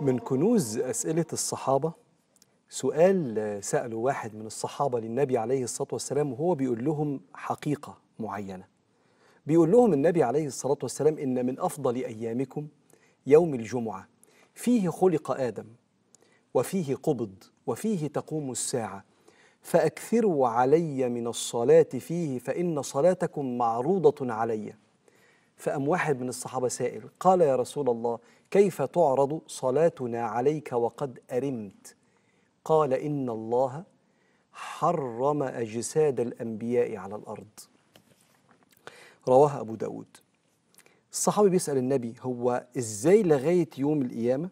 من كنوز أسئلة الصحابة سؤال سأله واحد من الصحابة للنبي عليه الصلاة والسلام وهو بيقول لهم حقيقة معينة بيقول لهم النبي عليه الصلاة والسلام إن من أفضل أيامكم يوم الجمعة فيه خلق آدم وفيه قبض وفيه تقوم الساعة فأكثروا علي من الصلاة فيه فإن صلاتكم معروضة عليّ فقام واحد من الصحابة سائل قال يا رسول الله كيف تعرض صلاتنا عليك وقد أرمت قال إن الله حرم أجساد الأنبياء على الأرض رواه أبو داود الصحابي بيسأل النبي هو إزاي لغاية يوم القيامة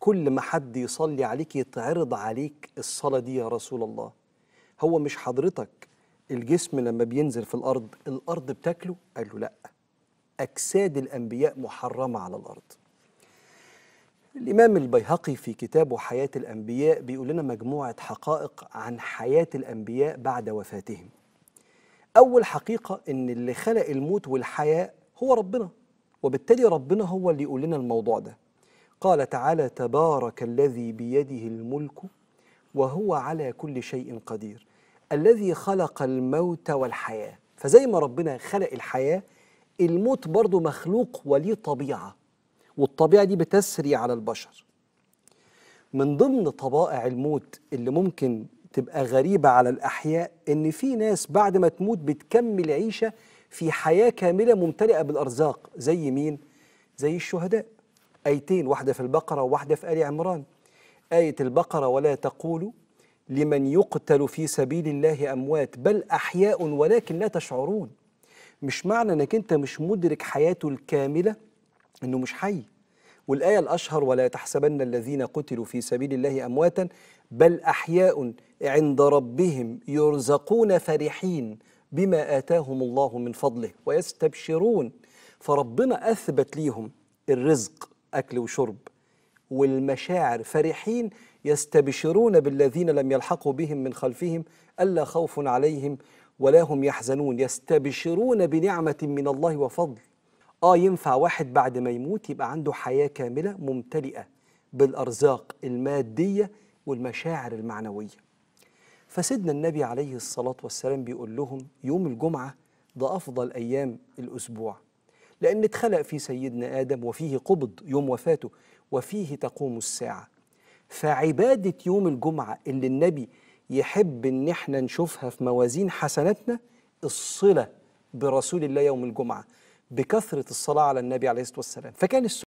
كل ما حد يصلي عليك يتعرض عليك الصلاة دي يا رسول الله هو مش حضرتك الجسم لما بينزل في الأرض الأرض بتاكله قال له لأ أجساد الأنبياء محرمة على الأرض الإمام البيهقي في كتابه حياة الأنبياء بيقول لنا مجموعة حقائق عن حياة الأنبياء بعد وفاتهم أول حقيقة إن اللي خلق الموت والحياة هو ربنا وبالتالي ربنا هو اللي يقول لنا الموضوع ده قال تعالى تبارك الذي بيده الملك وهو على كل شيء قدير الذي خلق الموت والحياة فزي ما ربنا خلق الحياة الموت برضه مخلوق وليه طبيعة والطبيعة دي بتسري على البشر من ضمن طبائع الموت اللي ممكن تبقى غريبة على الأحياء إن في ناس بعد ما تموت بتكمل عيشة في حياة كاملة ممتلئة بالأرزاق زي مين؟ زي الشهداء آيتين واحدة في البقرة وواحدة في آل عمران آية البقرة ولا تقولوا لمن يقتل في سبيل الله أموات بل أحياء ولكن لا تشعرون مش معنى انك انت مش مدرك حياته الكامله انه مش حي والايه الاشهر ولا تحسبن الذين قتلوا في سبيل الله امواتا بل احياء عند ربهم يرزقون فرحين بما اتاهم الله من فضله ويستبشرون فربنا اثبت ليهم الرزق اكل وشرب والمشاعر فرحين يستبشرون بالذين لم يلحقوا بهم من خلفهم الا خوف عليهم ولا هم يحزنون يستبشرون بنعمة من الله وفضل آه ينفع واحد بعد ما يموت يبقى عنده حياة كاملة ممتلئة بالأرزاق المادية والمشاعر المعنوية فسيدنا النبي عليه الصلاة والسلام بيقول لهم يوم الجمعة ده أفضل أيام الأسبوع لأن اتخلق في سيدنا آدم وفيه قبض يوم وفاته وفيه تقوم الساعة فعبادة يوم الجمعة اللي النبي يحب ان احنا نشوفها في موازين حسناتنا الصله برسول الله يوم الجمعه بكثره الصلاه على النبي عليه الصلاه والسلام فكان